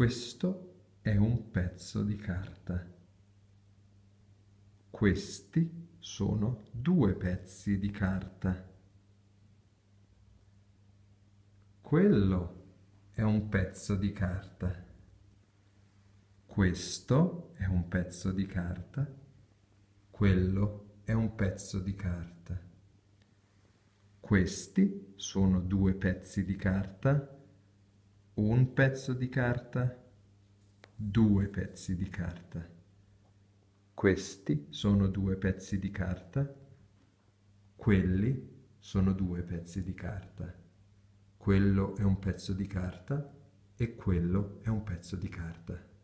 Questo è un pezzo di carta. Questi sono due pezzi di carta. Quello è un pezzo di carta. Questo è un pezzo di carta. Quello è un pezzo di carta. Questi sono due pezzi di carta un pezzo di carta, due pezzi di carta. Questi sono due pezzi di carta, quelli sono due pezzi di carta. Quello è un pezzo di carta e quello è un pezzo di carta.